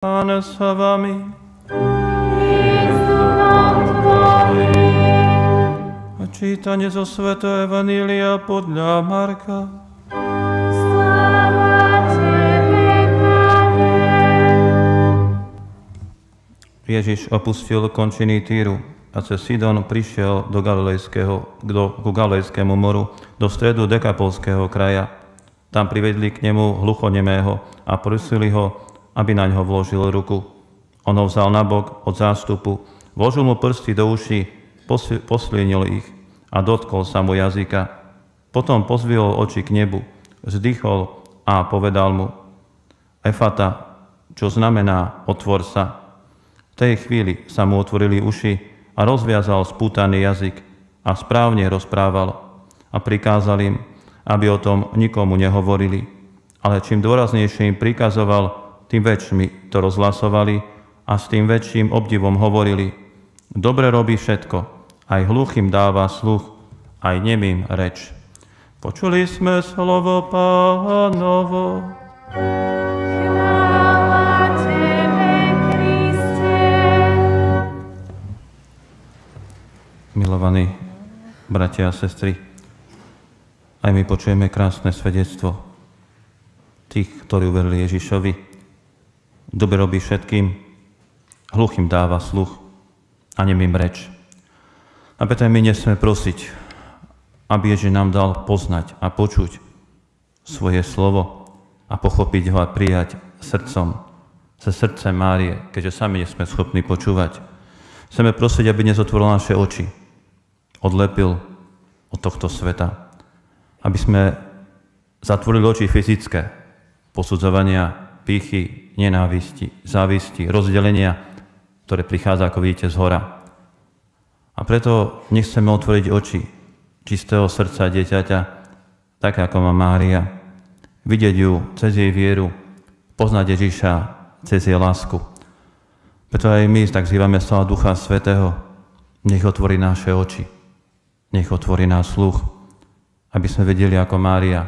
Pane s vami. A čítanie zo Svetého Evanília podľa Marka. Ježiš opustil končiny Týru a cez Sidon prišiel do Galilejského, do, ku Galilejskému moru, do stredu Dekapolského kraja. Tam privedli k nemu hluchonemého a prosili ho, aby na ňo vložil ruku. On ho vzal nabok od zástupu, vložil mu prsty do uší, poslienil ich a dotkol sa mu jazyka. Potom pozvihol oči k nebu, vzdychol a povedal mu Efata, čo znamená otvor sa. V tej chvíli sa mu otvorili uši a rozviazal spútaný jazyk a správne rozprával a prikázal im, aby o tom nikomu nehovorili. Ale čím dôraznejšie im prikazoval, tým väčšmi to rozhlasovali a s tým väčším obdivom hovorili, dobre robí všetko, aj hluchým dáva sluch, aj nemým reč. Počuli sme slovo pánovo. Milovaní bratia a sestry, aj my počujeme krásne svedectvo tých, ktorí uverili Ježišovi, Dobre robí všetkým, hluchým dáva sluch a nemým reč. A preto my nesme prosiť, aby Ježi nám dal poznať a počuť svoje slovo a pochopiť ho a prijať srdcom, cez srdce Márie, keďže sami nesme schopní počúvať. Chceme prosiť, aby nezotvoril naše oči, odlepil od tohto sveta, aby sme zatvorili oči fyzické, posudzovania, pýchy, nenávisti, závisti, rozdelenia, ktoré prichádza, ako vidíte, z hora. A preto nechceme otvoriť oči čistého srdca dieťaťa, tak ako má Mária. Vidieť ju cez jej vieru, poznať Ježiša cez jej lásku. Preto aj my tak zývame slova Ducha Svetého. Nech otvorí naše oči, nech otvorí náš sluch, aby sme vedeli ako Mária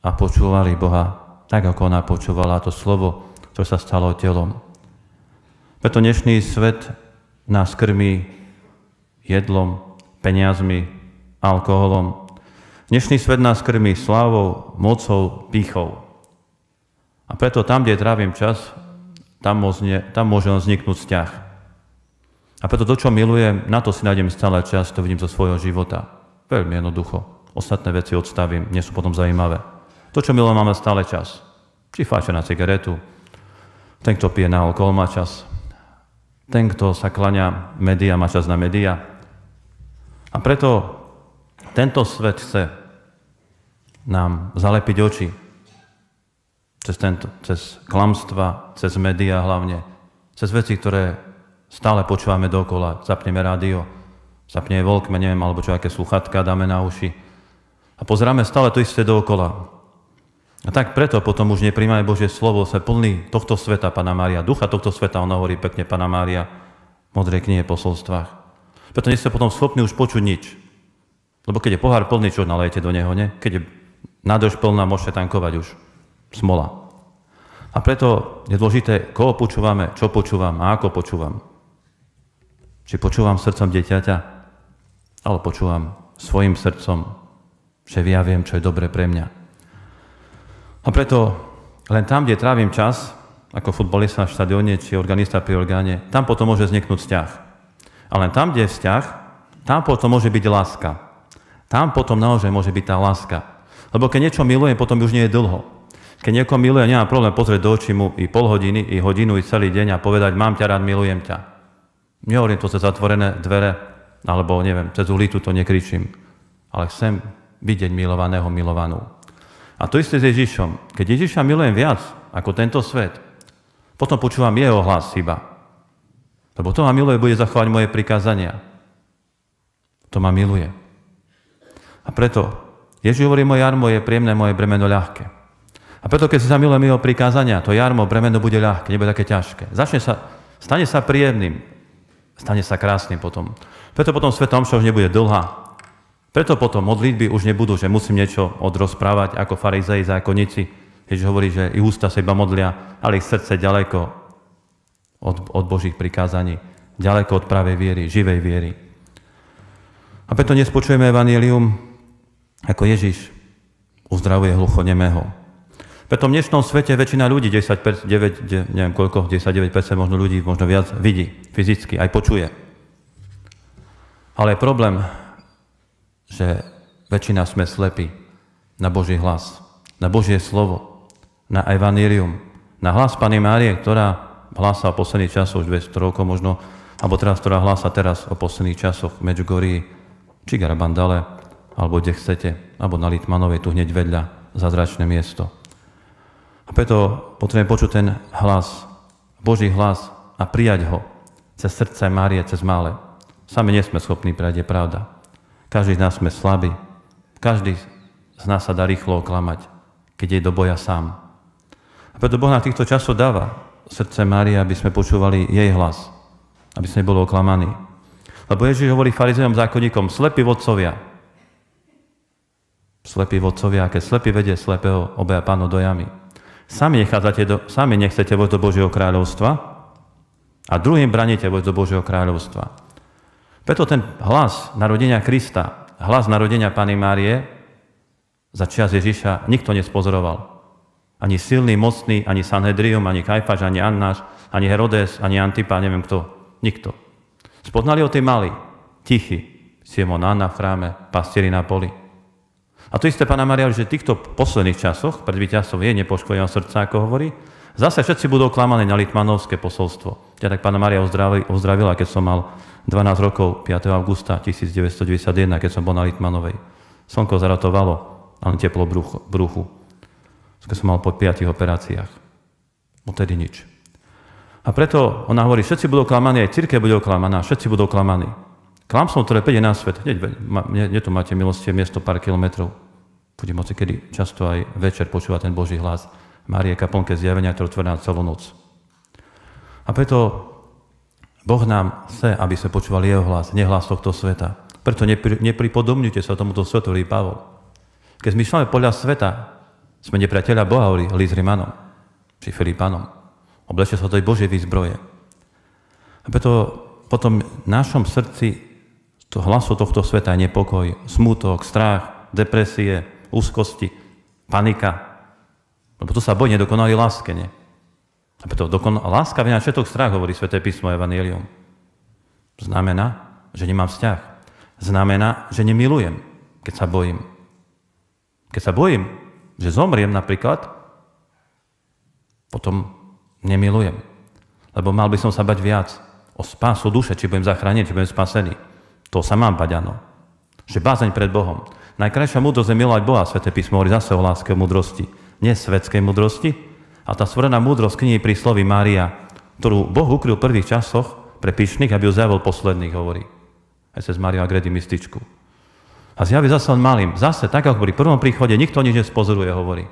a počúvali Boha tak, ako ona počúvala to slovo, čo sa stalo telom. Preto dnešný svet nás krmí jedlom, peniazmi, alkoholom. Dnešný svet nás krmí slávou, mocou, pýchou. A preto tam, kde trávim čas, tam, môže, tam môže vzniknúť vzťah. A preto to, čo milujem, na to si nájdem stále čas, to vidím zo svojho života. Veľmi jednoducho. Ostatné veci odstavím, nie sú potom zaujímavé. To, čo milujem, máme stále čas. Či fáča na cigaretu, ten, kto pije na alkohol, má čas. Ten, kto sa klania média, má čas na média. A preto tento svet chce nám zalepiť oči cez, tento, cez klamstva, cez médiá hlavne, cez veci, ktoré stále počúvame dokola. Zapneme rádio, zapneme volkme, neviem, alebo čo, aké sluchatka dáme na uši. A pozeráme stále to isté dokola. A tak preto potom už nepríjmaj Božie slovo, sa plný tohto sveta, Pana Mária, ducha tohto sveta, ona hovorí pekne, Pana Mária, v modrej knihe posolstvách. Preto nie ste potom schopní už počuť nič. Lebo keď je pohár plný, čo nalejete do neho, ne? Keď je nádrž plná, môžete tankovať už. Smola. A preto je dôležité, koho počúvame, čo počúvam a ako počúvam. Či počúvam srdcom dieťaťa, ale počúvam svojim srdcom, že ja viem, čo je dobre pre mňa. A preto len tam, kde trávim čas, ako futbalista v štadióne či organista pri orgáne, tam potom môže vzniknúť vzťah. A len tam, kde je vzťah, tam potom môže byť láska. Tam potom naozaj môže byť tá láska. Lebo keď niečo milujem, potom už nie je dlho. Keď niekoho miluje, nemám problém pozrieť do očí mu i pol hodiny, i hodinu, i celý deň a povedať, mám ťa rád, milujem ťa. Nehovorím to cez zatvorené dvere, alebo neviem, cez ulicu to nekričím. Ale chcem vidieť milovaného, milovanú. A to isté s Ježišom. Keď Ježiša milujem viac ako tento svet, potom počúvam jeho hlas iba. Lebo to ma miluje, bude zachovať moje prikázania. To ma miluje. A preto Ježiš hovorí, moje jarmo je príjemné, moje bremeno ľahké. A preto, keď si zamilujem jeho prikázania, to jarmo, bremeno bude ľahké, nebude také ťažké. Začne sa, stane sa príjemným, stane sa krásnym potom. Preto potom Sveta Omša už nebude dlhá, preto potom modlitby už nebudú, že musím niečo odrozprávať ako farizei, zákonníci. Keď hovorí, že i ústa sa iba modlia, ale ich srdce ďaleko od, od Božích prikázaní, ďaleko od pravej viery, živej viery. A preto nespočujeme Evangelium, ako Ježiš uzdravuje hluchonemého. Preto v dnešnom svete väčšina ľudí, 10, 9, neviem koľko, 10-9% možno ľudí, možno viac, vidí fyzicky, aj počuje. Ale problém že väčšina sme slepí na Boží hlas, na Božie slovo, na evanírium, na hlas Pany Márie, ktorá hlása o posledných časoch, už 200 rokov možno, alebo teraz, ktorá hlása teraz o posledných časoch v Medžugorii, či Garabandale, alebo kde chcete, alebo na Litmanovej, tu hneď vedľa, zázračné miesto. A preto potrebujeme počuť ten hlas, Boží hlas a prijať ho cez srdce Márie, cez mále. Sami nie sme schopní, je pravda. Každý z nás sme slabí. Každý z nás sa dá rýchlo oklamať, keď je do boja sám. A preto Boh na týchto časov dáva srdce Márie, aby sme počúvali jej hlas. Aby sme boli oklamaní. Lebo Ježiš hovorí farizejom zákonníkom, slepí vodcovia. Slepí vodcovia, keď slepý vedie slepého, obeja pánu do jamy. Sami, do, sami nechcete vojsť do Božieho kráľovstva a druhým braníte vojsť do Božieho kráľovstva. Preto ten hlas narodenia Krista, hlas narodenia Pany Márie za čas Ježiša nikto nespozoroval. Ani silný, mocný, ani Sanhedrium, ani Kajfaž, ani Annáš, ani Herodes, ani Antipa, neviem kto. Nikto. Spoznali o tej malý, tichý, Simon Anna v chráme, pastieri na poli. A to isté, Pana Maria, že v týchto posledných časoch, pred víťazstvom je nepoškodeného srdca, ako hovorí, zase všetci budú klamaní na Litmanovské posolstvo. Ja tak Pana Maria uzdravila, keď som mal 12 rokov, 5. augusta 1991, keď som bol na Litmanovej. Slnko zaratovalo, ale teplo brucho, bruchu. Keď som mal po 5 operáciách. Odtedy nič. A preto ona hovorí, všetci budú klamaní, aj církev bude oklamaná, všetci budú klamaní. som, ktoré príde na svet, hneď tu máte milosti, miesto pár kilometrov. Bude moci kedy často aj večer počúva ten Boží hlas. Márie Kaplnke zjavenia, ktorú tvrdá celú noc. A preto Boh nám chce, aby sme počúvali Jeho hlas, nehlas tohto sveta. Preto nepri, nepripodobňujte sa tomuto svetu, hovorí Pavol. Keď zmyšľame podľa sveta, sme nepriateľa Boha, hovorí Liz Rimanom, či Filipanom. Oblečte sa do Božej výzbroje. A preto potom v našom srdci to hlasu tohto sveta je nepokoj, smútok, strach, depresie, úzkosti, panika. Lebo to sa bojí nedokonalý láske, nie? A preto dokon, láska vyňa všetok strach, hovorí Sveté písmo Evangelium. Znamená, že nemám vzťah. Znamená, že nemilujem, keď sa bojím. Keď sa bojím, že zomriem napríklad, potom nemilujem. Lebo mal by som sa bať viac o spásu duše, či budem zachránený, či budem spasený. To sa mám bať, áno. Že bázeň pred Bohom. Najkrajšia múdrosť je milovať Boha, Sveté písmo hovorí zase o láske o múdrosti. Nie svetskej múdrosti, a tá stvorená múdrosť knihy príslovy Mária, ktorú Boh ukryl v prvých časoch pre pyšných, aby ju zjavil posledných, hovorí. Aj cez a Agredy mystičku. A zjaví zase on malým. Zase, tak ako pri prvom príchode, nikto nič nespozoruje, hovorí.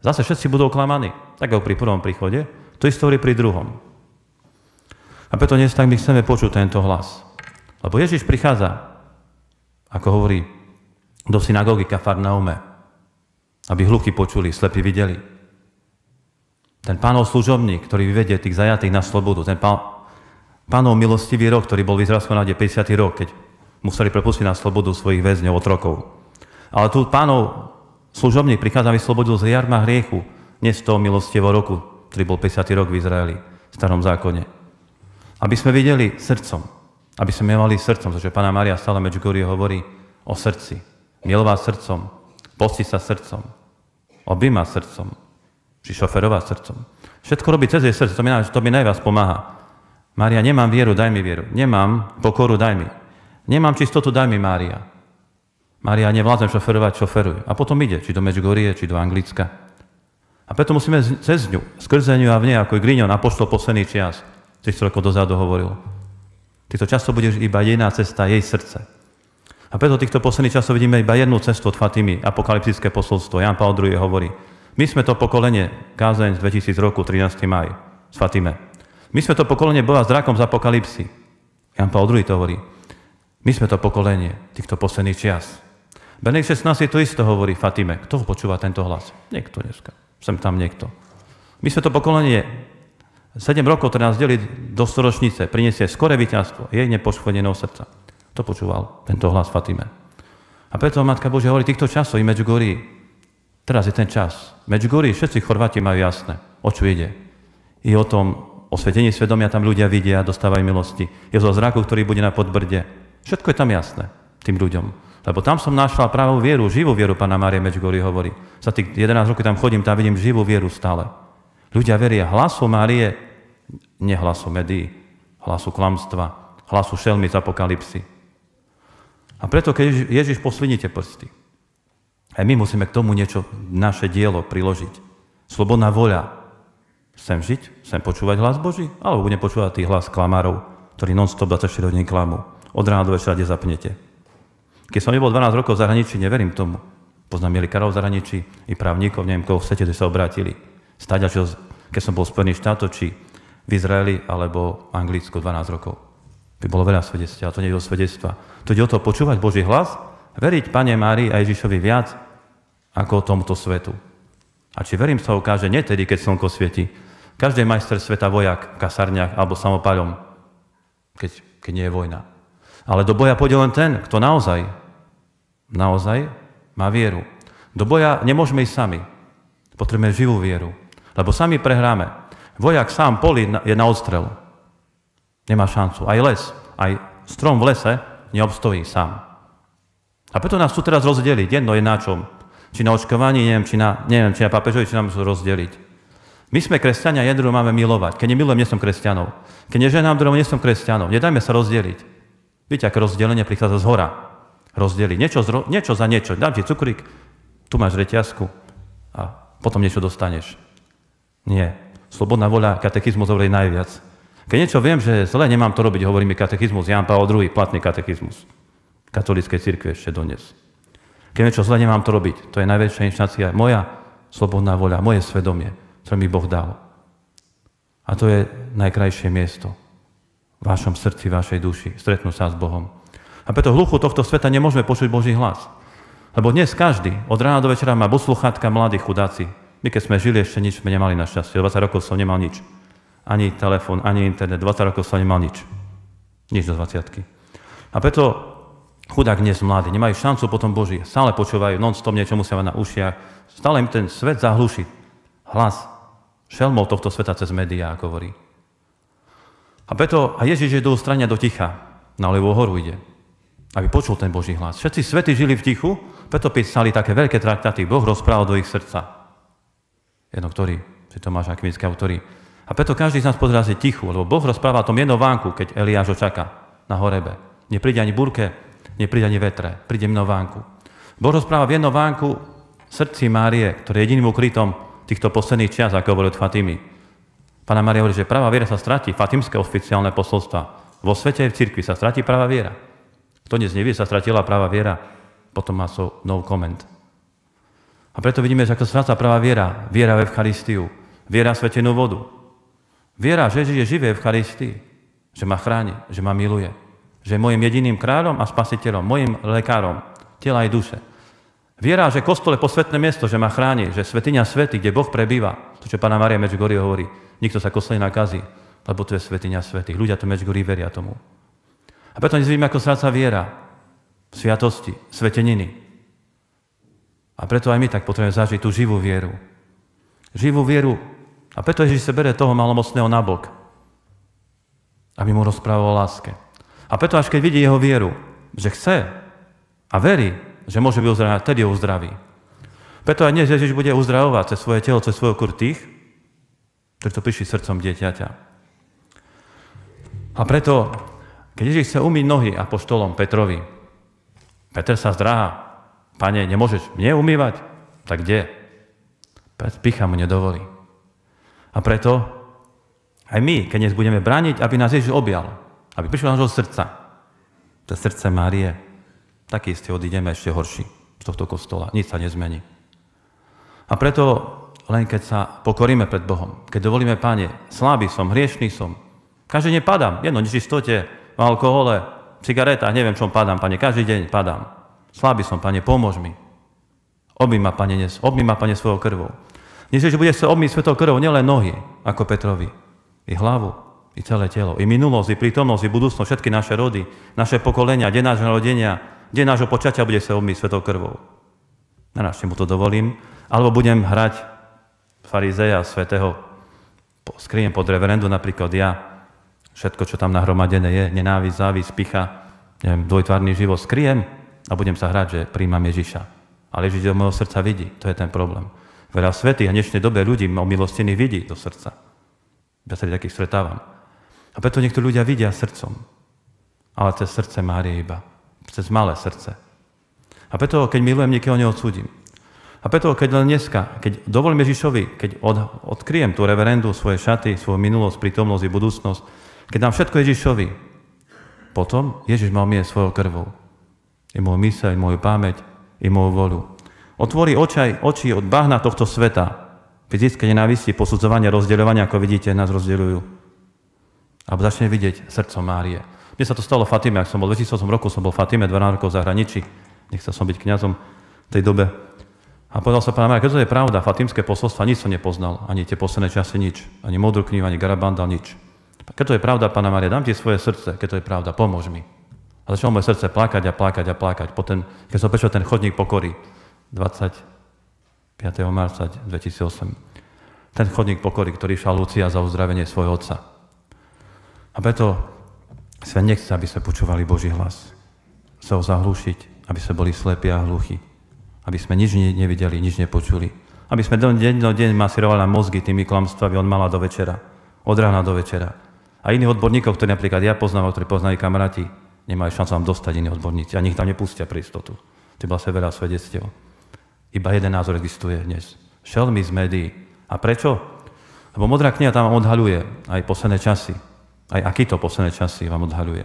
Zase všetci budú klamaní. Tak ako pri prvom príchode, to isté hovorí pri druhom. A preto dnes tak my chceme počuť tento hlas. Lebo Ježiš prichádza, ako hovorí, do synagógy Kafarnaume, aby hluchy počuli, slepí videli, ten pánov služobník, ktorý vyvedie tých zajatých na slobodu, ten pán, pánov milostivý rok, ktorý bol v Izraelskom náde 50. rok, keď museli prepustiť na slobodu svojich väzňov, otrokov. Ale tu pánov služobník prichádza vyslobodil z jarma hriechu, nie z toho milostivého roku, ktorý bol 50. rok v Izraeli, v starom zákone. Aby sme videli srdcom, aby sme mali srdcom, pretože Pána Maria stále Medžugorje hovorí o srdci. Milová srdcom, posti sa srdcom, obýmať srdcom, či šoferovať srdcom. Všetko robí cez jej srdce, to mi, to mi najviac pomáha. Mária, nemám vieru, daj mi vieru. Nemám pokoru, daj mi. Nemám čistotu, daj mi, Mária. Mária, nevládzem šoferovať, šoferuj. A potom ide, či do Medžugorie, či do Anglicka. A preto musíme cez ňu, skrze ňu a v nej, ako je Griňon, apoštol posledný čias, 300 rokov dozadu hovoril. Ty často bude iba jediná cesta, jej srdce. A preto týchto posledných časov vidíme iba jednu cestu od Fatimy, apokalyptické posolstvo. Jan Paul II hovorí, my sme to pokolenie kázeň z 2000 roku, 13. maj, s Fatime. My sme to pokolenie bola s drakom z apokalipsy. Jan Paul II to hovorí. My sme to pokolenie týchto posledných čias. Benedikt 16 to isto hovorí Fatime. Kto počúva tento hlas? Niekto dneska. Sem tam niekto. My sme to pokolenie 7 rokov, ktoré nás delí do storočnice, priniesie skore víťazstvo, jej nepoškodeného srdca. To počúval tento hlas Fatime. A preto Matka Božia hovorí, týchto časov i Medžugorii, Teraz je ten čas. Medžugorje, všetci Chorváti majú jasné, o čo ide. Je o tom osvetení svedomia, tam ľudia vidia, dostávajú milosti. Je zo zraku, ktorý bude na podbrde. Všetko je tam jasné tým ľuďom. Lebo tam som našla pravú vieru, živú vieru, pána Mária Medžugorje hovorí. Za tých 11 rokov tam chodím, tam vidím živú vieru stále. Ľudia veria hlasu Márie, nie hlasu médií, hlasu klamstva, hlasu šelmy z apokalipsy. A preto, keď Ježiš poslinite prsty, aj my musíme k tomu niečo, naše dielo priložiť. Slobodná voľa. Chcem žiť? Chcem počúvať hlas Boží? Alebo budem počúvať tých hlas klamárov, ktorí non-stop 24 hodín klamú. Od rána do večera, kde zapnete. Keď som nebol 12 rokov v zahraničí, neverím tomu. Poznám Jeli Karol v zahraničí, i právnikov, neviem koho chcete, kde sa obrátili. Stáť čo, keď som bol v Spojených štátoch, či v Izraeli, alebo Anglicku 12 rokov. By bolo veľa svedectva, ale to nie je o svedectva. To ide o to počúvať Boží hlas veriť Pane Márii a Ježišovi viac ako tomuto svetu. A či verím sa ukáže nie tedy, keď slnko svieti. Každý majster sveta vojak v alebo samopaľom, keď, keď nie je vojna. Ale do boja pôjde len ten, kto naozaj, naozaj má vieru. Do boja nemôžeme ísť sami. Potrebujeme živú vieru. Lebo sami prehráme. Vojak sám poli je na odstrelu. Nemá šancu. Aj les, aj strom v lese neobstojí sám. A preto nás chcú teraz rozdeliť. Jedno je na čom. Či na očkovaní, neviem, či na, neviem, či na papežovi, či nám chcú rozdeliť. My sme kresťania, jedru máme milovať. Keď nemilujem, nie som kresťanov. Keď neženám druhom, nie som kresťanov. Nedajme sa rozdeliť. Viete, aké rozdelenie prichádza z hora. Rozdeliť. Niečo, zro, niečo za niečo. Dám ti cukrík, tu máš reťazku a potom niečo dostaneš. Nie. Slobodná voľa katechizmus hovorí najviac. Keď niečo viem, že zle nemám to robiť, hovorí mi katechizmus Jan Pavel II, platný katechizmus katolíckej cirkvi ešte dones. Keď niečo zle nemám to robiť, to je najväčšia inštancia, moja slobodná voľa, moje svedomie, čo mi Boh dal. A to je najkrajšie miesto v vašom srdci, vašej duši, stretnúť sa s Bohom. A preto hluchu tohto sveta nemôžeme počuť Boží hlas. Lebo dnes každý, od rána do večera má posluchátka mladí chudáci. My keď sme žili, ešte nič sme nemali na šťastie. 20 rokov som nemal nič. Ani telefón, ani internet. 20 rokov som nemal nič. Nič do 20. A preto chudák dnes mladí, nemajú šancu potom Boží, stále počúvajú, non-stop niečo musia mať na ušiach, stále im ten svet zahluší. Hlas šelmov tohto sveta cez médiá, ako hovorí. A preto a Ježiš je do ústrania do ticha, na levú horu ide, aby počul ten Boží hlas. Všetci svety žili v tichu, preto písali také veľké traktáty, Boh rozprával do ich srdca. Jedno, ktorý, si to máš akvinské autory. A preto každý z nás pozerá si tichu, lebo Boh rozpráva tom jednom vánku, keď Eliáš očaká čaká na horebe. Nepríde ani burke, nepríde ani vetre, príde Vánku. Boh rozpráva v jednom vánku srdci Márie, ktoré je jediným ukrytom týchto posledných čias, ako hovorí od Fatimy. Pána Mária hovorí, že práva viera sa stratí, fatimské oficiálne posolstva. Vo svete aj v cirkvi sa stratí práva viera. Kto dnes nevie, sa stratila práva viera, potom má so no comment. A preto vidíme, že ako sa stráca práva viera, viera v Eucharistiu, viera v svetenú vodu, Viera, že Ježiš je živý v Eucharistii, že ma chráni, že ma miluje že je môjim jediným kráľom a spasiteľom, môjim lekárom tela aj duše. Viera, že kostol je posvetné miesto, že ma chráni, že svetiňa svety, kde Boh prebýva. To, čo pána Maria Mečgory hovorí. Nikto sa kostolí nakazí, lebo to je svetiňa svety. Ľudia to Mečgory veria tomu. A preto nezvíme, ako sa viera. v Sviatosti, sveteniny. A preto aj my tak potrebujeme zažiť tú živú vieru. Živú vieru. A preto Ježiš sa bere toho malomocného nabok, aby mu rozprával o láske. A preto až keď vidí jeho vieru, že chce a verí, že môže byť uzdravený, tedy ho uzdraví. Preto aj dnes Ježiš bude uzdravovať cez svoje telo, cez svojho kur tých, ktorí to prišli srdcom dieťaťa. A preto, keď Ježiš chce umyť nohy apoštolom Petrovi, Peter sa zdráha. Pane, nemôžeš mne umývať? Tak kde? Picha mu nedovolí. A preto aj my, keď dnes budeme brániť, aby nás Ježiš objal, aby prišiel nášho srdca. To je srdce Márie. Taký ste odídeme ešte horší z tohto kostola. Nič sa nezmení. A preto len keď sa pokoríme pred Bohom, keď dovolíme, Pane, slabý som, hriešný som, každý deň padám, jedno istote, v alkohole, v cigaretách, neviem čom padám, Pane, každý deň padám. Slabý som, Pane, pomôž mi. Obmy ma, Pane, dnes, obmy ma, Pane, svojou krvou. Dnes, že bude sa obmyť svetou krvou nielen nohy, ako Petrovi, i hlavu, i celé telo. I minulosť, i prítomnosť, i budúcnosť, všetky naše rody, naše pokolenia, deň nášho narodenia, deň nášho počatia bude sa obmyť svetou krvou. Naraz mu to dovolím. Alebo budem hrať farizeja svetého. Skriem pod reverendu napríklad ja. Všetko, čo tam nahromadené je, nenávisť, závisť, picha, neviem, dvojtvarný život, skriem a budem sa hrať, že príjmam Ježiša. Ale Ježiš do môjho srdca vidí, to je ten problém. Veľa svetých a dnešnej dobe ľudí o milostiny vidí do srdca. Ja sa takých stretávam. A preto niekto ľudia vidia srdcom. Ale cez srdce Márie iba. Cez malé srdce. A preto, keď milujem, niekého neodsúdim. A preto, keď len dneska, keď dovolím Ježišovi, keď od, odkryjem tú reverendu, svoje šaty, svoju minulosť, prítomnosť i budúcnosť, keď dám všetko Ježišovi, potom Ježiš ma omie svojou krvou. I môj myseľ, i moju pamäť, i moju voľu. Otvorí očaj, oči od bahna tohto sveta. Fyzické nenávisti, posudzovania, rozdeľovania, ako vidíte, nás rozdeľujú a začne vidieť srdcom Márie. Mne sa to stalo Fatime, ak som bol 2008 roku, som bol Fatime 12 rokov v zahraničí. Nechcel som byť kňazom v tej dobe. A povedal sa pána Mária, keď to je pravda, fatimské posolstva nič som nepoznal, ani tie posledné časy nič, ani modrú knihu, ani garabanda, nič. Keď to je pravda, pána Mária, dám ti svoje srdce, keď to je pravda, pomôž mi. A začalo moje srdce plakať a plakať a plakať. Potom, keď som prešiel ten chodník pokory, 25. marca 2008, ten chodník pokory, ktorý šla Lucia za uzdravenie svojho otca. A preto sa nechce, aby sme počúvali Boží hlas. Chce ho zahlušiť, aby sme boli slepí a hluchí. Aby sme nič nevideli, nič nepočuli. Aby sme deň do deň masírovali mozgy tými klamstvami od mala do večera. Od rána do večera. A iných odborníkov, ktorí napríklad ja poznám, ktorí poznajú kamaráti, nemajú šancu vám dostať iní odborníci a nich tam nepustia pre istotu. To je vlastne veľa svedectiev. Iba jeden názor existuje dnes. Šelmy z médií. A prečo? Lebo Modrá kniha tam odhaľuje aj posledné časy. Aj aký to posledné časy vám odhaľuje.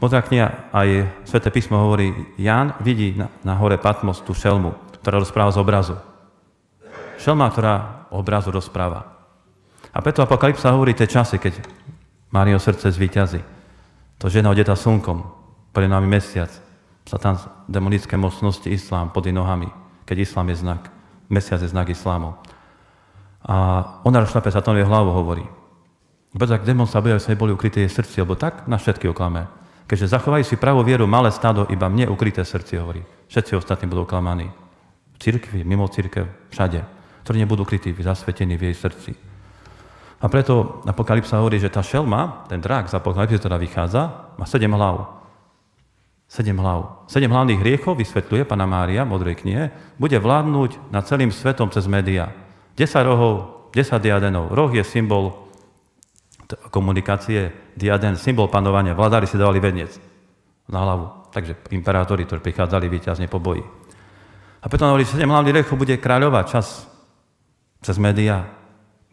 Modrá kniha aj svete písmo hovorí, Ján vidí na, na hore Patmos tú šelmu, ktorá rozpráva z obrazu. Šelma, ktorá obrazu rozpráva. A preto Apokalypsa hovorí tie časy, keď Mário srdce zvýťazí. To žena odeta slnkom, pred nami mesiac, Satan, demonické mocnosti, islám pod jej nohami, keď islám je znak. Mesiac je znak islámu. A ona rozšlape Satanovi hlavu, hovorí. Preto ak démon sa bude, aby sme boli ukryté jej srdci, lebo tak na všetky oklame. Keďže zachovajú si pravú vieru malé stádo, iba mne ukryté srdci hovorí. Všetci ostatní budú oklamaní. V cirkvi, mimo církev, všade. Ktorí nebudú ukrytí, zasvetení v jej srdci. A preto Apokalypsa hovorí, že tá šelma, ten drak z Apokalypsy, ktorá vychádza, má sedem hlav. Sedem hlav. Sedem hlavných hriechov, vysvetľuje Pana Mária v modrej knihe, bude vládnuť nad celým svetom cez média. 10 rohov, 10 diadenov. Roh je symbol komunikácie diaden, symbol panovania. Vladári si dávali veniec na hlavu. Takže imperátori, ktorí prichádzali výťazne po boji. A preto hovorí, že hlavný rechov bude kráľovať čas cez médiá,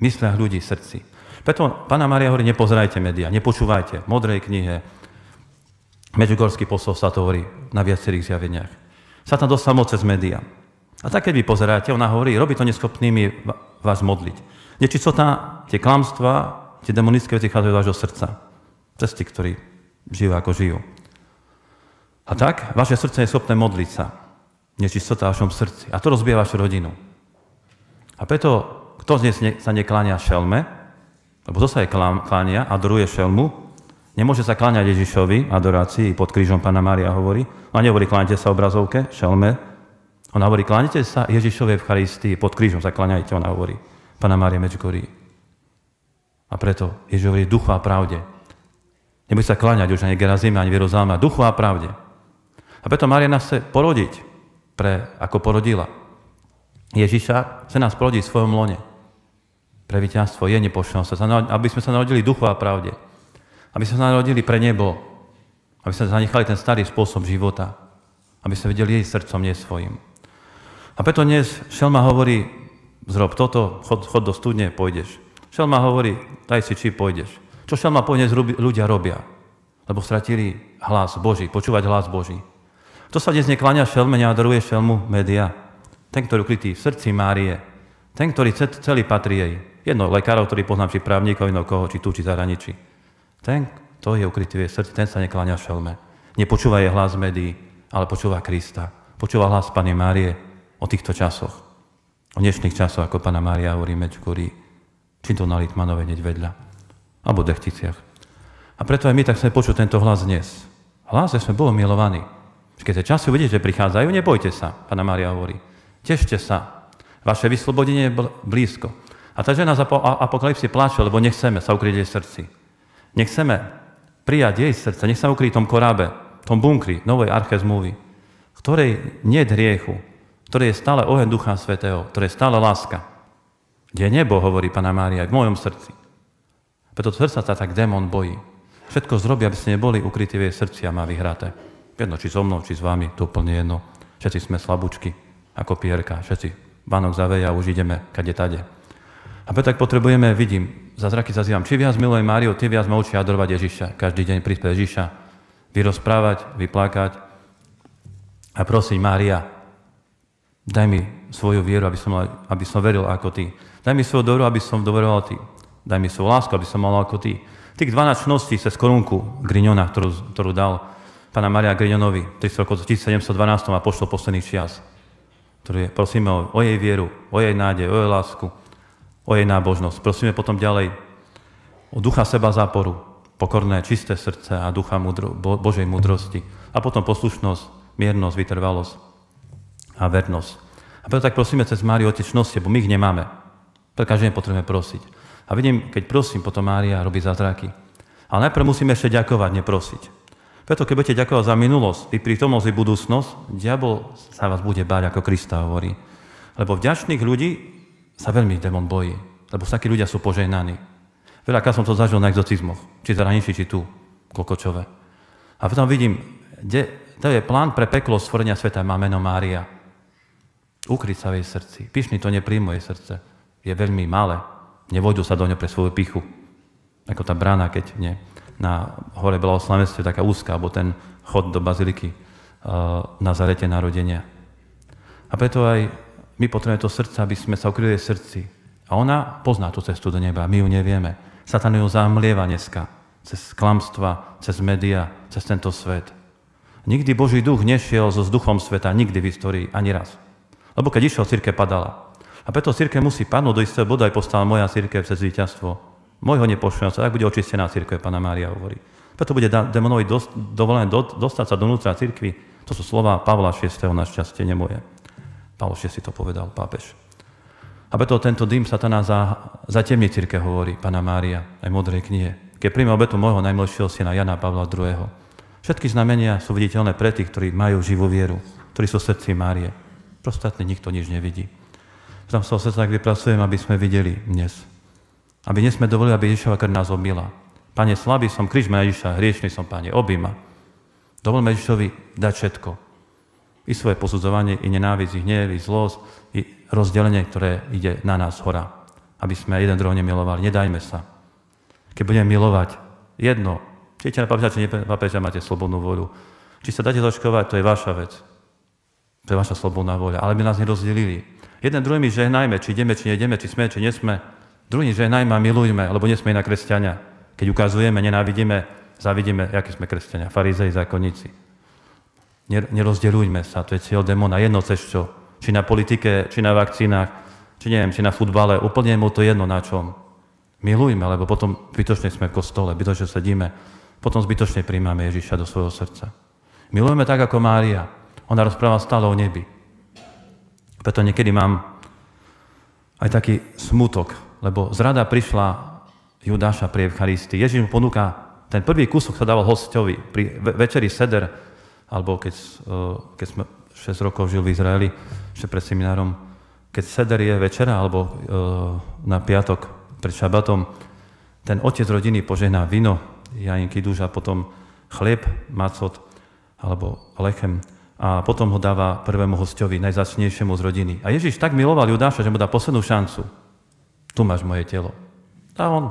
mysliach ľudí, srdci. Preto pána Maria hovorí, nepozerajte médiá, nepočúvajte. V modrej knihe, Medžugorský posol sa to hovorí na viacerých zjaveniach. tam dostal moc cez médiá. A tak, keď vy pozeráte, ona hovorí, robí to neschopnými vás modliť. Nečistota, tie klamstvá, Tie demonické veci chádzajú do vášho srdca. Cez tých, ktorí žijú ako žijú. A tak vaše srdce je schopné modliť sa. Nečistota v vašom srdci. A to rozbije vašu rodinu. A preto kto z nich sa nekláňa šelme, lebo to sa je kláňa, adoruje šelmu, nemôže sa kláňať Ježišovi, adorácii pod krížom Pana Mária hovorí. Ona nehovorí, kláňte sa obrazovke, šelme. Ona hovorí, kláňte sa Ježišovi v Charistii pod krížom sa kláňajte, ona hovorí. Pana Mária Mečgorí. A preto Ježiš hovorí duchu a pravde. Nebuď sa kláňať už ani Gerazime, ani Vierozáme, duchu a pravde. A preto Mária nás chce porodiť, pre, ako porodila. Ježiša chce nás porodiť v svojom lone. Pre víťazstvo je nepošťastie, aby sme sa narodili duchu a pravde. Aby sme sa narodili pre nebo. Aby sme zanechali ten starý spôsob života. Aby sme vedeli jej srdcom, nie svojim. A preto dnes Šelma hovorí, zrob toto, chod, chod do studne, pôjdeš. Šelma hovorí, daj si či pôjdeš. Čo Šelma po dnes ľudia robia? Lebo stratili hlas Boží, počúvať hlas Boží. To sa dnes nekláňa šelme, neadoruje šelmu média. Ten, ktorý ukrytý v srdci Márie, ten, ktorý celý patrí jej. Jedno lekárov, ktorý poznám, či právnikov, jedno koho, či tu, či zahraničí. Ten, kto je ukrytý v jej srdci, ten sa nekláňa šelme. Nepočúva jej hlas médií, ale počúva Krista. Počúva hlas Pany Márie o týchto časoch. O dnešných časoch, ako Pana Mária hovorí Mečkúri. Či to na Litmanovej hneď vedľa. Alebo v Dechticiach. A preto aj my tak sme počuť tento hlas dnes. Hlas, že sme Bohom milovaní. Keď sa časy uvidíte, že prichádzajú, nebojte sa, Pana Mária hovorí. Tešte sa. Vaše vyslobodenie je blízko. A tá žena za apokalypsy pláče, lebo nechceme sa ukryť jej srdci. Nechceme prijať jej srdce, nech sa ukryť v tom korábe, v tom bunkri, novej arche zmluvy, ktorej nie je hriechu, ktorej je stále oheň Ducha Svetého, ktorej je stále láska. Kde nebo, hovorí Pana Mária, v mojom srdci. Preto srdca sa tak démon bojí. Všetko zrobí, aby ste neboli ukrytí v jej srdci a má vyhraté. Jedno, či so mnou, či s vami, to úplne jedno. Všetci sme slabúčky, ako pierka. Všetci banok zaveja a už ideme kade tade. A preto tak potrebujeme, vidím, za zraky zazývam, či viac miluje Máriu, tie viac učí adorovať Ježiša. Každý deň prísť Ježiša, vyrozprávať, vyplakať a prosiť Mária, daj mi svoju vieru, aby som, mal, aby som veril ako ty. Daj mi svoju dobro, aby som doveroval ty. Daj mi svoju lásku, aby som mal ako ty. Tých 12 čností cez korunku Grignona, ktorú, ktorú dal pána Maria Grignonovi, v 1712 a pošlo posledný čias, ktorý je, prosíme o, o jej vieru, o jej nádej, o jej lásku, o jej nábožnosť. Prosíme potom ďalej o ducha seba záporu, pokorné, čisté srdce a ducha mudro, Bo, Božej múdrosti. A potom poslušnosť, miernosť, vytrvalosť a vernosť. A preto tak prosíme cez Máriu o bo my ich nemáme. Pre každý potrebujeme prosiť. A vidím, keď prosím, potom Mária robí zázraky. Ale najprv musíme ešte ďakovať, neprosiť. Preto keď budete ďakovať za minulosť, i prítomnosť, i budúcnosť, diabol sa vás bude báť, ako Krista hovorí. Lebo vďačných ľudí sa veľmi demon bojí. Lebo takí ľudia sú požehnaní. Veľakrát som to zažil na exorcizmoch. Či zahraničí, či tu. Kolkočové. A potom vidím, kde, to je plán pre peklo stvorenia sveta, má meno Mária. Ukryť sa v jej srdci. Pyšný to jej srdce. Je veľmi malé. Nevojdu sa do ňo pre svoju pichu. Ako tá brána, keď nie. Na hore bola oslavenstve taká úzka, alebo ten chod do baziliky eh, na zarete narodenia. A preto aj my potrebujeme to srdce, aby sme sa ukryli v srdci. A ona pozná tú cestu do neba, my ju nevieme. Satan ju zamlieva dneska, cez klamstva, cez média, cez tento svet. Nikdy Boží duch nešiel so duchom sveta, nikdy v histórii, ani raz. Lebo keď išiel, círke padala. A preto círke musí padnúť do istého bodu, aj postala moja círke cez víťazstvo. Mojho nepošujem sa, tak bude očistená církev, pána Mária hovorí. Preto bude demonovi dos, dovolené do, dostať sa do vnútra církvy. To sú slova Pavla VI. našťastie, nemoje. Pavlo VI to povedal, pápež. A preto tento dým satana za, za temní hovorí, pána Mária, aj modrej knihe. Keď príjme obetu môjho najmilšieho syna Jana Pavla II. Všetky znamenia sú viditeľné pre tých, ktorí majú živú vieru, ktorí sú srdci Márie. Prostatne nikto nič nevidí. Tam sa srdca tak vypracujem, aby sme videli dnes. Aby dnes sme dovolili, aby Ježišova krv nás obmila. Pane, slabý som, križ ma Ježiša, hriešný som, Pane, obýma. Dovolme Ježišovi dať všetko. I svoje posudzovanie, i nenávisť, i hnev, i zlosť, i rozdelenie, ktoré ide na nás hora. Aby sme jeden druhého nemilovali. Nedajme sa. Keď budeme milovať jedno, či na papeža, či nepapeža, máte slobodnú vodu. Či sa dáte zaškovať, to je vaša vec. To je vaša slobodná voľa. Ale by nás nerozdelili. Jeden druhý my žehnajme, či ideme, či nejdeme, či sme, či nesme. Druhý žehnajme a milujme, lebo nesme iná kresťania. Keď ukazujeme, nenávidíme, zavidíme, aké sme kresťania, farizei, zákonníci. Nerozdeľujme sa, to je cieľ demona, jedno cez čo. Či na politike, či na vakcínach, či neviem, či na futbale, úplne mu to jedno na čom. Milujme, lebo potom bytočne sme v kostole, bytočne sedíme, potom zbytočne príjmame Ježiša do svojho srdca. Milujeme tak, ako Mária. Ona rozpráva stále o nebi. Preto niekedy mám aj taký smutok, lebo zrada prišla Judáša pri Evcharistii. Ježiš mu ponúka, ten prvý kúsok sa dával hostovi pri večeri seder, alebo keď, e, keď sme 6 rokov žili v Izraeli, ešte pred seminárom, keď seder je večera, alebo e, na piatok pred šabatom, ten otec rodiny požehná im jajenky duža, potom chlieb, macot, alebo lechem a potom ho dáva prvému hostovi, najzácnejšiemu z rodiny. A Ježiš tak miloval Judáša, že mu dá poslednú šancu. Tu máš moje telo. A on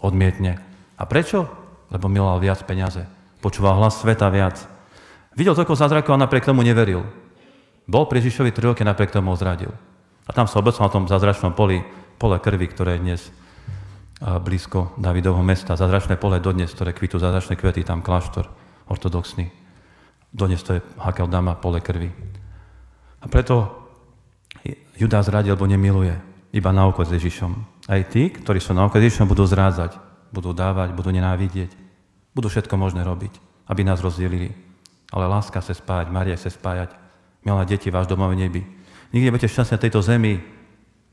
odmietne. A prečo? Lebo miloval viac peniaze. Počúval hlas sveta viac. Videl toľko zázrakov a napriek tomu neveril. Bol pri Ježišovi tri roky, napriek tomu ho zradil. A tam sa obecil na tom zázračnom poli, pole krvi, ktoré je dnes blízko Davidovho mesta. Zázračné pole dodnes, ktoré kvitú zázračné kvety, tam kláštor ortodoxný hakel dáma pole krvi. A preto Judá zradil, lebo nemiluje. Iba na oko s Ježišom. Aj tí, ktorí sú na oko s Ježišom, budú zrádzať, budú dávať, budú nenávidieť. Budú všetko možné robiť, aby nás rozdielili. Ale láska sa spájať, Maria sa spájať. Milá deti, váš domov nebi. Nikde budete šťastní na tejto zemi,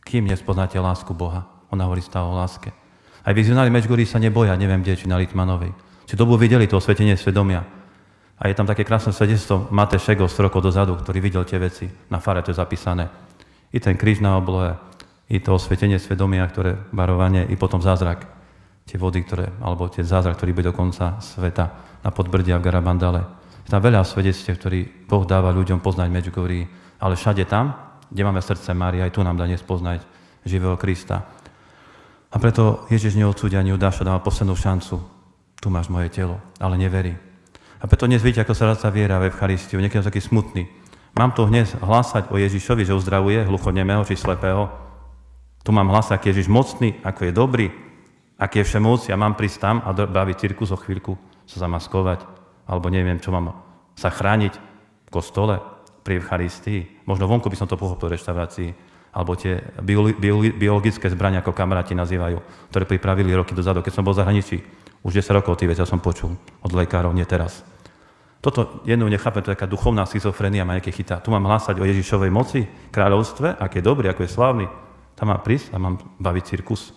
kým nespoznáte lásku Boha. Ona hovorí stále o láske. Aj vizionári Mečgurí sa neboja, neviem kde, či na Litmanovej. Či dobu videli to osvetenie svedomia. A je tam také krásne svedectvo Mate Šego z rokov dozadu, ktorý videl tie veci. Na fare to je zapísané. I ten kríž na oblohe, i to osvetenie svedomia, ktoré varovanie, i potom zázrak. Tie vody, ktoré, alebo tie zázrak, ktorý bude do konca sveta na podbrdia v Garabandale. Je tam veľa svedectiev, ktorý Boh dáva ľuďom poznať Medžugorí, ale všade tam, kde máme srdce Mária, aj tu nám dá nespoznať živého Krista. A preto Ježiš neodsúdia ani Judáša, dáva poslednú šancu. Tu máš moje telo, ale neverí. A preto dnes vidíte, ako sa ráca viera v Eucharistiu. Niekedy som taký smutný. Mám tu dnes hlásať o Ježišovi, že uzdravuje hluchonemého či slepého. Tu mám hlasať, aký je Ježiš mocný, ako je dobrý, aký je všemoc. Ja mám prísť tam a baviť cirkus o chvíľku, sa zamaskovať. Alebo neviem, čo mám sa chrániť v kostole, pri Eucharistii. Možno vonku by som to pochopil v reštaurácii. Alebo tie biologické zbrania, ako kamaráti nazývajú, ktoré pripravili roky dozadu, keď som bol v zahraničí už 10 rokov tých veci som počul od lekárov, nie teraz. Toto jednou nechápem, to je taká duchovná schizofrenia ma nejaké chytá. Tu mám hlásať o Ježišovej moci, kráľovstve, aké je dobrý, ako je slávny. Tam mám prísť a mám baviť cirkus.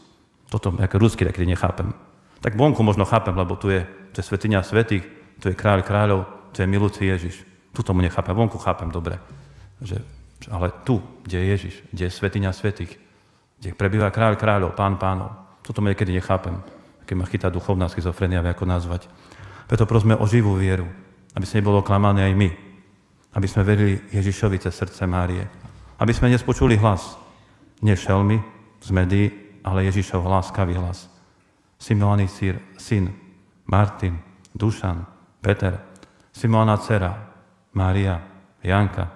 Toto ako rusky takedy nechápem. Tak vonku možno chápem, lebo tu je, tu je svetiňa svetých, tu je kráľ kráľov, tu je milúci Ježiš. Tu tomu nechápem, vonku chápem dobre. Že, ale tu, kde je Ježiš, kde je svetiňa svetých, kde prebýva kráľ kráľov, pán pánov, toto niekedy nechápem keď ma chytá duchovná schizofrenia, ako nazvať. Preto prosme o živú vieru, aby sme nebolo klamané aj my. Aby sme verili Ježišovi cez srdce Márie. Aby sme nespočuli hlas. Nie šelmy z médií, ale Ježišov kavý hlas. Simoaný sír, syn, Martin, Dušan, Peter, Simona dcera, Mária, Janka,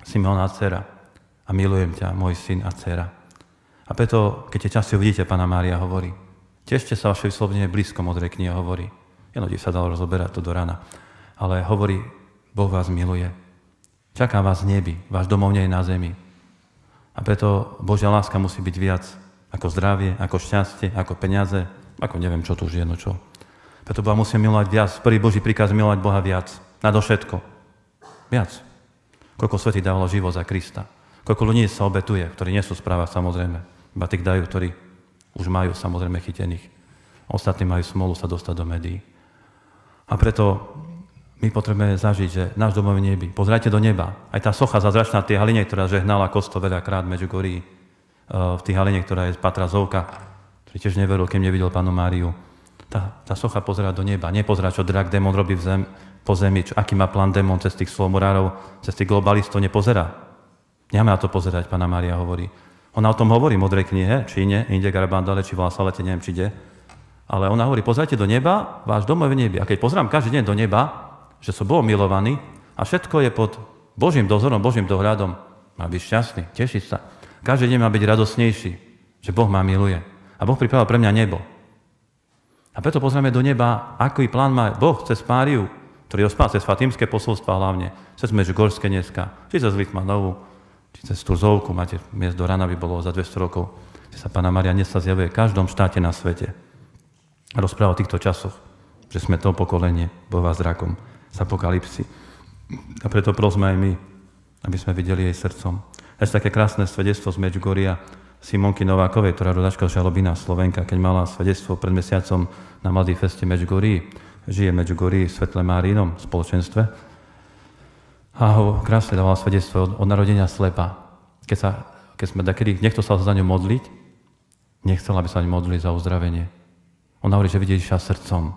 Simona dcera. A milujem ťa, môj syn a dcera. A preto, keď je časť, uvidíte, Pana Mária hovorí, Tešte sa vaše vyslovenie blízko modrej knihe hovorí. Jenom sa dalo rozoberať to do rana. Ale hovorí, Boh vás miluje. Čaká vás v nebi, váš domov nie je na zemi. A preto Božia láska musí byť viac ako zdravie, ako šťastie, ako peniaze, ako neviem čo tu už jedno čo. Preto Boha musíme milovať viac. Prvý Boží príkaz milovať Boha viac. Na všetko. Viac. Koľko svetí dávalo život za Krista. Koľko ľudí sa obetuje, ktorí nie sú správa samozrejme. Iba tých dajú, ktorí už majú samozrejme chytených. Ostatní majú smolu sa dostať do médií. A preto my potrebujeme zažiť, že náš domov je nebi. Pozrite do neba. Aj tá socha zazračná tie haline, ktorá žehnala kosto veľakrát medžu gorí, e, v tých haline, ktorá je Patra Zovka, ktorý tiež neveril, kým nevidel pánu Máriu. Tá, tá socha pozerá do neba, nepozerá, čo drak démon robí v zem, po zemi, čo, aký má plán démon cez tých slomorárov, cez tých globalistov, nepozerá. Nemáme na to pozerať, pána Mária hovorí. Ona o tom hovorí v modrej knihe, nie, inde Garabandale, či v Lásalete, neviem, či ide. Ale ona hovorí, pozrite do neba, váš domov je v nebi. A keď pozrám každý deň do neba, že som bol milovaný a všetko je pod Božím dozorom, Božím dohľadom, má byť šťastný, tešiť sa. Každý deň má byť radosnejší, že Boh ma miluje. A Boh pripravil pre mňa nebo. A preto pozrieme do neba, aký plán má Boh cez Páriu, ktorý ho spá, cez Fatimské posolstva hlavne, cez Mežugorské dneska, či cez Litmanovú, či cez Zovku máte miest do Rana by bolo za 200 rokov, kde sa Pána Maria dnes sa zjavuje v každom štáte na svete. rozpráva o týchto časoch, že sme to pokolenie bojova s rakom z apokalipsy. A preto prosme aj my, aby sme videli jej srdcom. Až také krásne svedectvo z Medžugoria Simonky Novákovej, ktorá rodačka Žalobina Slovenka, keď mala svedectvo pred mesiacom na Mladý feste Medžugorii. Žije Medžugorii v Svetle Márinom spoločenstve ho krásne dávala svedectvo od, od narodenia slepa. Keď, sa, keď sme takedy, nechto sa za ňu modliť, nechcel, aby sa ňu modli za uzdravenie. Ona hovorí, že vidí Ježiša srdcom.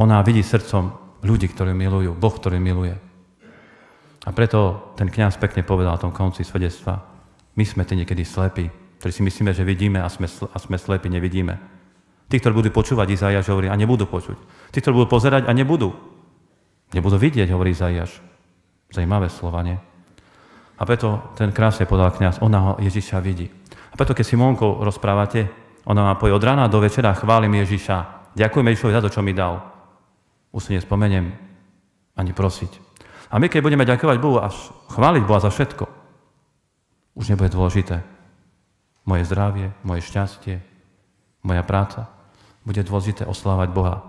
Ona vidí srdcom ľudí, ktorí milujú, Boh, ktorý miluje. A preto ten kňaz pekne povedal na tom konci svedectva, my sme tie niekedy slepí, ktorí si myslíme, že vidíme a sme, a sme slepí, nevidíme. Tí, ktorí budú počúvať Izajaš, hovorí, a nebudú počuť. Tí, ktorí budú pozerať a nebudú. Nebudú vidieť, hovorí Izajaš. Zajímavé slova, nie? A preto ten krásne podal kniaz, ona ho Ježiša vidí. A preto keď s Simónkou rozprávate, ona vám povie, od rána do večera chválim Ježiša. Ďakujem Ježišovi za to, čo mi dal. Už si nespomeniem ani prosiť. A my, keď budeme ďakovať Bohu a chváliť Boha za všetko, už nebude dôležité. Moje zdravie, moje šťastie, moja práca. Bude dôležité oslávať Boha.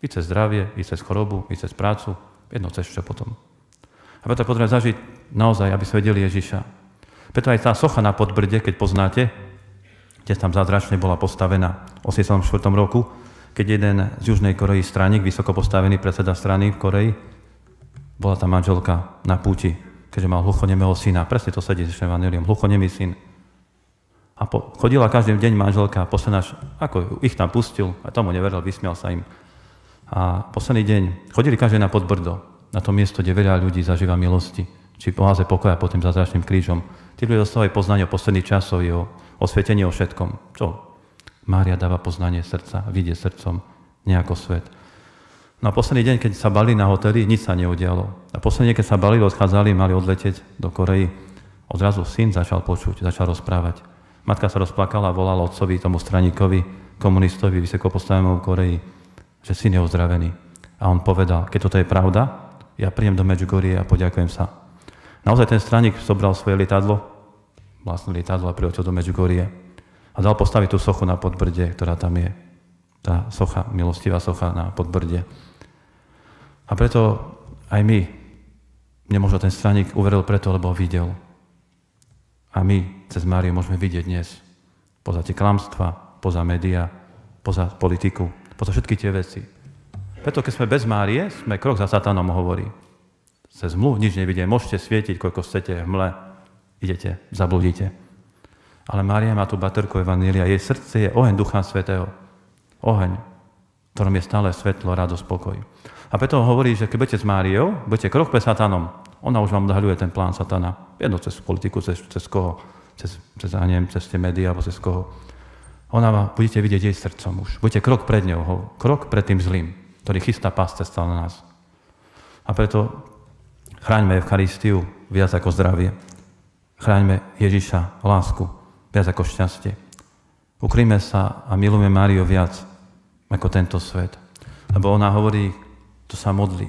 I cez zdravie, i cez chorobu, i cez prácu, jedno cez čo potom. A preto potrebujeme zažiť naozaj, aby sme vedeli Ježiša. Preto aj tá socha na podbrde, keď poznáte, kde tam zázračne bola postavená v 84. roku, keď jeden z Južnej Koreji straník, vysoko postavený predseda strany v Koreji, bola tá manželka na púti, keďže mal hluchonemého syna. Presne to sedí s evaníliom, hluchonemý syn. A po, chodila každý deň manželka a posledná, ako ich tam pustil, a tomu neveril, vysmial sa im. A posledný deň chodili každý na podbrdo na to miesto, kde veľa ľudí zažíva milosti, či oáze pokoja pod tým zázračným krížom. Tí ľudia dostávajú poznanie o posledných časov, jeho osvietenie o všetkom. Čo? Mária dáva poznanie srdca, vidie srdcom, nejako svet. No a posledný deň, keď sa bali na hoteli, nič sa neudialo. A posledný deň, keď sa balili, odchádzali, mali odletieť do Koreji, odrazu syn začal počuť, začal rozprávať. Matka sa rozplakala a volala otcovi, tomu straníkovi, komunistovi, vysokopostavenému v Koreji, že syn je uzdravený. A on povedal, keď toto je pravda, ja prídem do Medžugorie a poďakujem sa. Naozaj ten straník zobral svoje lietadlo, vlastné lietadlo a priletel do Medžugorie a dal postaviť tú sochu na podbrde, ktorá tam je. Tá socha, milostivá socha na podbrde. A preto aj my, nemôžno ten straník uveril preto, lebo ho videl. A my cez Máriu môžeme vidieť dnes, poza tie klamstva, poza médiá, poza politiku, poza všetky tie veci, preto keď sme bez Márie, sme krok za satanom, hovorí. Cez zmluv, nič nevidie, môžete svietiť, koľko chcete, mle, idete, zabludíte. Ale Mária má tú baterku Evanília, jej srdce je oheň Ducha Svetého. Oheň, v ktorom je stále svetlo, radosť, spokoj. A preto hovorí, že keď budete s Máriou, budete krok pre satanom. Ona už vám odhaľuje ten plán satana. Jedno cez politiku, cez, cez koho, cez, cez, neviem, cez tie médiá, alebo cez koho. Ona vám, budete vidieť jej srdcom už. Budete krok pred ňou, krok pred tým zlým ktorý chystá pás cez na nás. A preto chráňme Eucharistiu viac ako zdravie. Chráňme Ježiša, lásku, viac ako šťastie. Ukríme sa a milujme Máriu viac ako tento svet. Lebo ona hovorí, to sa modli,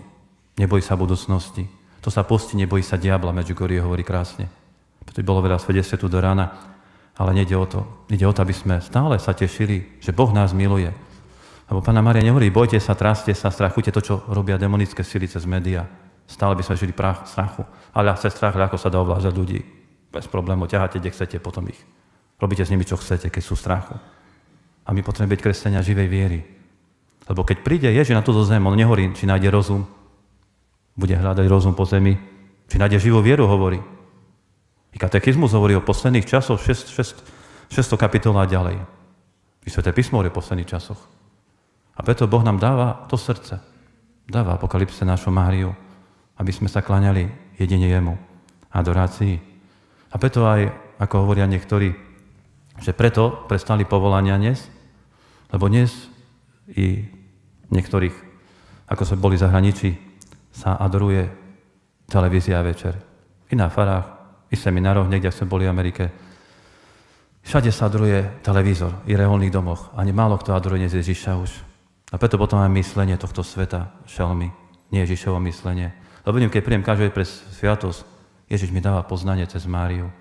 neboj sa budúcnosti. To sa posti, neboj sa diabla, Medjugorje hovorí krásne. Preto bolo veľa svedectv tu do rána, ale nejde o to. Ide o to, aby sme stále sa tešili, že Boh nás miluje, lebo Pána Maria nehovorí, bojte sa, traste sa, strachujte to, čo robia demonické sily cez médiá. Stále by sme žili prach, strachu. Ale cez strach ľahko sa dá ovlážať ľudí. Bez problémov, ťaháte, kde chcete, potom ich. Robíte s nimi, čo chcete, keď sú strachu. A my potrebujeme byť kresťania živej viery. Lebo keď príde Ježiš na túto zem, on nehovorí, či nájde rozum, bude hľadať rozum po zemi, či nájde živú vieru, hovorí. I katechizmus hovorí o posledných časoch, 6, 6, 600 kapitol a ďalej. Vysvete písmo hovorí o posledných časoch. A preto Boh nám dáva to srdce. Dáva apokalypse našu Máriu, aby sme sa klaňali jedine jemu, adorácii. A preto aj, ako hovoria niektorí, že preto prestali povolania dnes, lebo dnes i niektorých, ako sme boli v zahraničí, sa adoruje televízia večer. I na farách, i seminároch, niekde sme boli v Amerike. Všade sa adoruje televízor, i reholných domoch. Ani málo kto adoruje dnes Ježiša už. A preto potom aj myslenie tohto sveta, šelmy, nie Ježišovo myslenie. Lebo vidím, keď príjem každý pre sviatosť, Ježiš mi dáva poznanie cez Máriu.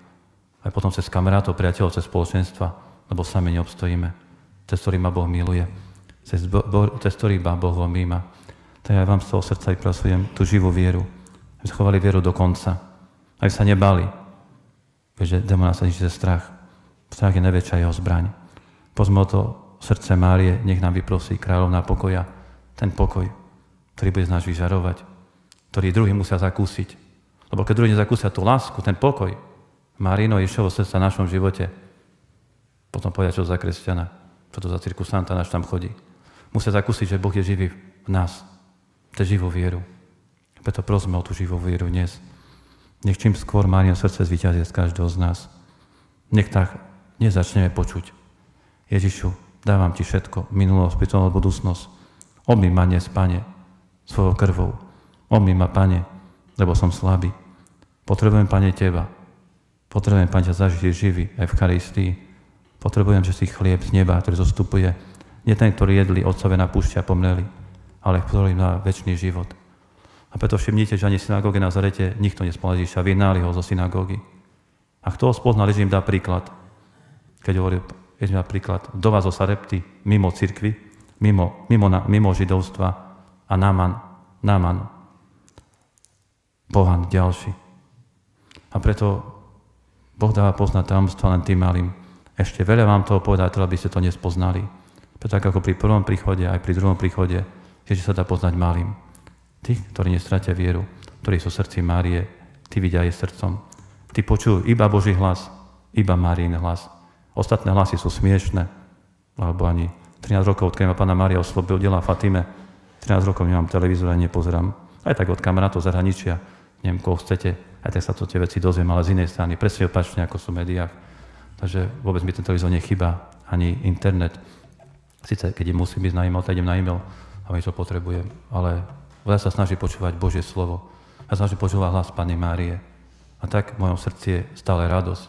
Aj potom cez kamarátov, priateľov, cez spoločenstva, lebo sami neobstojíme. Cez ktorý ma Boh miluje. Cez, bo, bo, cez ktorý ma Boh omýma. Tak ja vám z toho srdca vyprasujem tú živú vieru. Aby schovali vieru do konca. Aby sa nebali. Veďže demona sa ničí ze strach. Strach je najväčšia jeho zbraň. o to srdce Márie, nech nám vyprosí kráľovná pokoja, ten pokoj, ktorý bude z nás vyžarovať, ktorý druhý musia zakúsiť. Lebo keď druhý nezakúsia tú lásku, ten pokoj, Márino Ježovo srdca v našom živote, potom povedať, čo za kresťana, čo to za cirkusanta náš tam chodí. Musia zakúsiť, že Boh je živý v nás, to živú vieru. Preto prosme o tú živú vieru dnes. Nech čím skôr Márino srdce zvyťazie z každého z nás. Nech tak nezačneme počuť. Ježišu, Dávam ti všetko, minulosť, prítomnosť, budúcnosť. Omy ma dnes, Pane, svojou krvou. Omy ma, Pane, lebo som slabý. Potrebujem, Pane, Teba. Potrebujem, Pane, ťa zažiť živý aj v Charistii. Potrebujem, že si chlieb z neba, ktorý zostupuje. Nie ten, ktorý jedli otcové na púšťa a pomneli, ale ktorý na väčší život. A preto všimnite, že ani v synagóge na Zarete nikto nespoznal Ježiša. Vynáli ho zo synagógy. A kto ho spoznal, že im dá príklad. Keď hovoril, Veď napríklad vdova zo Sarepty, mimo cirkvy, mimo, mimo, mimo židovstva a Náman, Náman, pohan ďalší. A preto Boh dáva poznať tajomstvo len tým malým. Ešte veľa vám toho povedať, aby ste to nespoznali. Preto tak ako pri prvom príchode, aj pri druhom príchode, že sa dá poznať malým. Tí, ktorí nestratia vieru, ktorí sú srdci Márie, tí vidia jej srdcom. Tí počujú iba Boží hlas, iba Márin hlas Ostatné hlasy sú smiešne. Alebo ani 13 rokov, odkedy ma pána Maria oslobodila Fatime, 13 rokov nemám televízor a nepozerám. Aj tak od kamarátov zahraničia, neviem, koho chcete, aj tak sa to tie veci dozviem, ale z inej strany, presne opačne, ako sú v médiách. Takže vôbec mi ten televízor nechýba, ani internet. Sice, keď musím ísť na e-mail, tak idem na e-mail a my to potrebujem. Ale ja sa snaží počúvať Božie slovo. Ja sa snaží počúvať hlas Pany Márie. A tak v mojom srdci je stále radosť,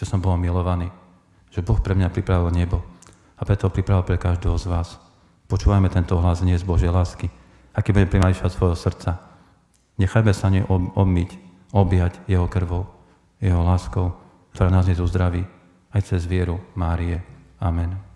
že som bol milovaný že Boh pre mňa pripravil nebo a preto ho pripravil pre každého z vás. Počúvajme tento hlas nie z Božej lásky, aký bude prinášať svojho srdca. Nechajme sa ne obmyť, objať jeho krvou, jeho láskou, ktorá nás je tu zdraví, aj cez vieru Márie. Amen.